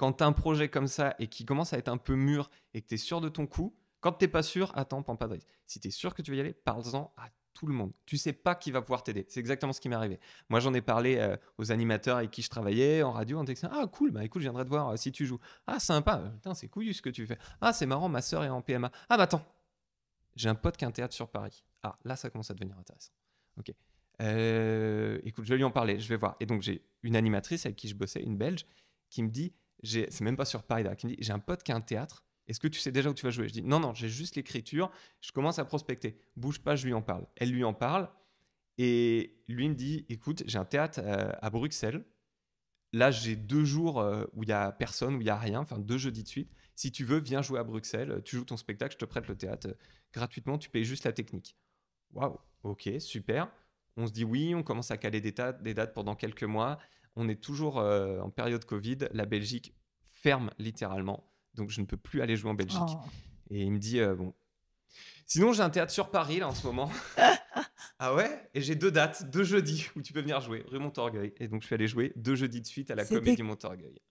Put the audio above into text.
quand tu as un projet comme ça et qui commence à être un peu mûr et que tu es sûr de ton coup, quand tu pas sûr, attends, prends pas de risque. Si tu es sûr que tu veux y aller, parle-en à tout le monde. Tu sais pas qui va pouvoir t'aider. C'est exactement ce qui m'est arrivé. Moi, j'en ai parlé euh, aux animateurs avec qui je travaillais, en radio, en texte. Ah, cool, bah écoute, je viendrai te voir euh, si tu joues. Ah, sympa, euh, putain, c'est couillu ce que tu fais. Ah, c'est marrant, ma sœur est en PMA. Ah, bah attends, j'ai un pote qui a un théâtre sur Paris. Ah, là, ça commence à devenir intéressant. Ok. écoute, je vais lui en parler, je vais voir. Et donc, j'ai une animatrice avec qui je bossais, une belge, qui me dit c'est même pas sur Paris qui me dit J'ai un pote qui a un théâtre, est-ce que tu sais déjà où tu vas jouer Je dis Non, non, j'ai juste l'écriture, je commence à prospecter. Bouge pas, je lui en parle. Elle lui en parle, et lui me dit Écoute, j'ai un théâtre euh, à Bruxelles. Là, j'ai deux jours euh, où il n'y a personne, où il n'y a rien, enfin deux jeudis de suite. Si tu veux, viens jouer à Bruxelles, tu joues ton spectacle, je te prête le théâtre gratuitement, tu payes juste la technique. Waouh, ok, super on se dit oui, on commence à caler des, dates, pendant quelques mois. On est toujours euh, en période Covid. La Belgique ferme littéralement. Donc je ne peux plus aller jouer en Belgique. Oh. Et il me dit euh, bon. Sinon, j'ai un théâtre sur Paris là en ce moment. ah ouais Et j'ai deux dates, deux jeudis où tu peux venir jouer, rue Montorgueil. Et donc je suis allé jouer deux jeudis de suite à la Comédie Montorgueil.